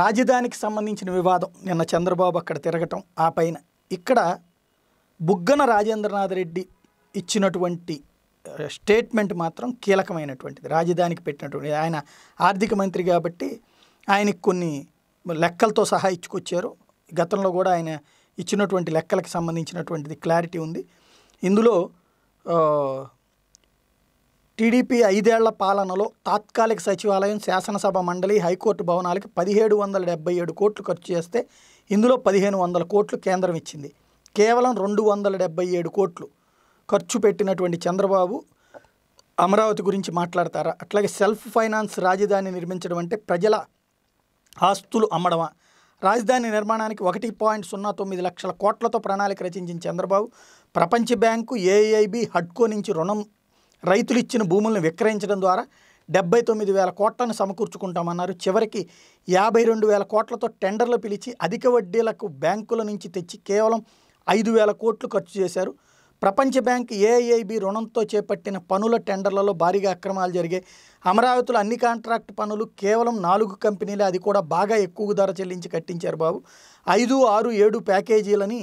రాజధానికి సంబంధించిన వివాదం నిన్న చంద్రబాబు అక్కడ తిరగటం ఆ పైన ఇక్కడ బుగ్గన రాజేంద్రనాథ్ రెడ్డి ఇచ్చినటువంటి స్టేట్మెంట్ మాత్రం కీలకమైనటువంటిది రాజధానికి పెట్టినటువంటి ఆయన ఆర్థిక మంత్రి కాబట్టి ఆయనకి కొన్ని లెక్కలతో సహా ఇచ్చుకొచ్చారు గతంలో కూడా ఆయన ఇచ్చినటువంటి లెక్కలకు సంబంధించినటువంటిది క్లారిటీ ఉంది ఇందులో టీడీపీ ఐదేళ్ల పాలనలో తాత్కాలిక సచివాలయం శాసనసభ మండలి హైకోర్టు భవనాలకి పదిహేడు వందల డెబ్బై ఏడు కోట్లు ఖర్చు చేస్తే ఇందులో పదిహేను వందల కోట్లు కేంద్రం ఇచ్చింది కేవలం రెండు వందల డెబ్బై ఏడు కోట్లు ఖర్చు పెట్టినటువంటి చంద్రబాబు అమరావతి గురించి మాట్లాడతారా అట్లాగే సెల్ఫ్ ఫైనాన్స్ రాజధాని నిర్మించడం అంటే ప్రజల ఆస్తులు అమ్మడమా రాజధాని నిర్మాణానికి ఒకటి పాయింట్ సున్నా తొమ్మిది లక్షల కోట్లతో ప్రణాళిక రచించిన చంద్రబాబు ప్రపంచ బ్యాంకు ఏఐబి హడ్కో నుంచి రుణం రైతులు ఇచ్చిన భూములను విక్రయించడం ద్వారా డెబ్బై తొమ్మిది వేల కోట్లను సమకూర్చుకుంటామన్నారు చివరికి యాభై రెండు వేల కోట్లతో టెండర్లు పిలిచి అధిక వడ్డీలకు బ్యాంకుల నుంచి తెచ్చి కేవలం ఐదు వేల కోట్లు ఖర్చు చేశారు ప్రపంచ బ్యాంక్ ఏఐఐబి రుణంతో చేపట్టిన పనుల టెండర్లలో భారీగా అక్రమాలు జరిగాయి అమరావతిలో అన్ని కాంట్రాక్ట్ పనులు కేవలం నాలుగు కంపెనీలే అది కూడా బాగా ఎక్కువ ధర చెల్లించి కట్టించారు బాబు ఐదు ఆరు ఏడు ప్యాకేజీలని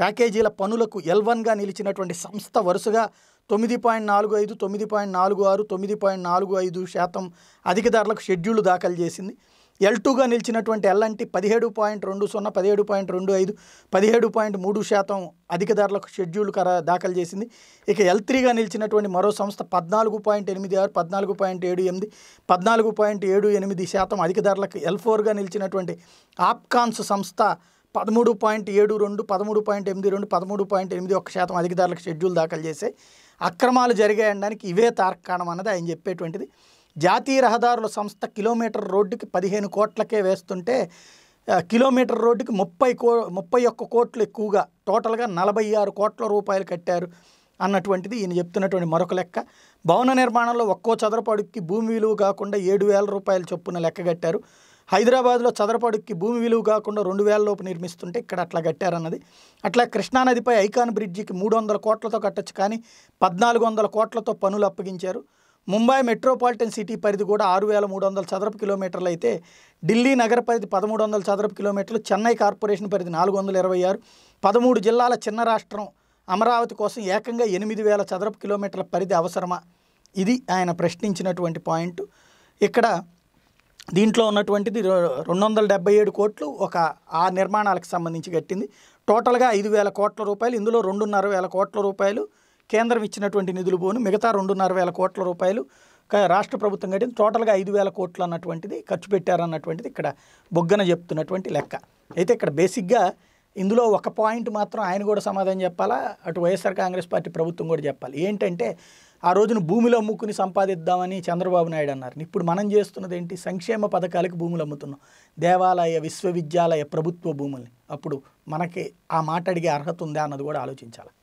ప్యాకేజీల పనులకు ఎల్వన్గా నిలిచినటువంటి సంస్థ వరుసగా తొమ్మిది పాయింట్ నాలుగు ఐదు తొమ్మిది పాయింట్ నాలుగు ఆరు తొమ్మిది పాయింట్ నాలుగు ఐదు శాతం అధిక ధరలకు షెడ్యూల్ దాఖలు చేసింది ఎల్ టూగా నిలిచినటువంటి ఎల్ఎన్టి పదిహేడు పాయింట్ రెండు సున్నా పదిహేడు పాయింట్ రెండు ఐదు పదిహేడు పాయింట్ మూడు శాతం అధిక ధరలకు షెడ్యూల్ కర దాఖలు చేసింది ఇక ఎల్ త్రీగా నిలిచినటువంటి మరో సంస్థ పద్నాలుగు పాయింట్ ఎనిమిది ఆరు పద్నాలుగు పాయింట్ ఏడు ఎనిమిది పద్నాలుగు పాయింట్ ఏడు ఎనిమిది శాతం అధిక ధరలకు ఎల్ ఫోర్గా నిలిచినటువంటి ఆప్కాన్స్ సంస్థ పదమూడు పాయింట్ ఏడు రెండు పదమూడు పాయింట్ ఎనిమిది రెండు పదమూడు పాయింట్ ఎనిమిది ఒక శాతం అధికారులకు షెడ్యూల్ దాఖలు చేసే అక్రమాలు జరిగాయడానికి ఇవే తార్కాణం అన్నది ఆయన చెప్పేటువంటిది జాతీయ రహదారుల సంస్థ కిలోమీటర్ రోడ్డుకి పదిహేను కోట్లకే వేస్తుంటే కిలోమీటర్ రోడ్డుకి ముప్పై కో ముప్పై ఒక్క కోట్లు ఎక్కువగా టోటల్గా నలభై ఆరు కోట్ల రూపాయలు కట్టారు అన్నటువంటిది ఈయన చెప్తున్నటువంటి మరొక లెక్క భవన నిర్మాణంలో ఒక్కో చదరపడుకి భూమి విలువ కాకుండా ఏడు వేల రూపాయల చొప్పున లెక్క కట్టారు హైదరాబాద్లో చదరపాడుకి భూమి విలువ కాకుండా రెండు వేల లోపు నిర్మిస్తుంటే ఇక్కడ అట్లా కట్టారన్నది అట్లా కృష్ణానదిపై ఐకాన్ బ్రిడ్జికి మూడు వందల కోట్లతో కట్టచ్చు కానీ పద్నాలుగు వందల కోట్లతో పనులు అప్పగించారు ముంబై మెట్రోపాలిటన్ సిటీ పరిధి కూడా ఆరు వేల మూడు వందల చదరపు కిలోమీటర్లు అయితే ఢిల్లీ నగర పరిధి పదమూడు వందల చదరపు కిలోమీటర్లు చెన్నై కార్పొరేషన్ పరిధి నాలుగు వందల ఇరవై ఆరు పదమూడు జిల్లాల చిన్న రాష్ట్రం అమరావతి కోసం ఏకంగా ఎనిమిది వేల చదరపు కిలోమీటర్ల పరిధి అవసరమా ఇది ఆయన ప్రశ్నించినటువంటి పాయింట్ ఇక్కడ దీంట్లో ఉన్నటువంటిది రెండు వందల డెబ్బై ఏడు కోట్లు ఒక ఆ నిర్మాణాలకు సంబంధించి కట్టింది టోటల్గా ఐదు వేల కోట్ల రూపాయలు ఇందులో రెండున్నర వేల కోట్ల రూపాయలు కేంద్రం ఇచ్చినటువంటి నిధులు పోను మిగతా రెండున్నర వేల కోట్ల రూపాయలు రాష్ట్ర ప్రభుత్వం కట్టింది టోటల్గా ఐదు వేల కోట్లు అన్నటువంటిది ఖర్చు పెట్టారన్నటువంటిది ఇక్కడ బొగ్గన చెప్తున్నటువంటి లెక్క అయితే ఇక్కడ బేసిక్గా ఇందులో ఒక పాయింట్ మాత్రం ఆయన కూడా సమాధానం చెప్పాలా అటు వైఎస్ఆర్ కాంగ్రెస్ పార్టీ ప్రభుత్వం కూడా చెప్పాలి ఏంటంటే ఆ రోజున భూములు అమ్ముకుని సంపాదిద్దామని చంద్రబాబు నాయుడు అన్నారు ఇప్పుడు మనం చేస్తున్నది ఏంటి సంక్షేమ పథకాలకు భూములు అమ్ముతున్నాం దేవాలయ విశ్వవిద్యాలయ ప్రభుత్వ భూముల్ని అప్పుడు మనకి ఆ మాట అడిగే అర్హత ఉందా అన్నది కూడా ఆలోచించాలి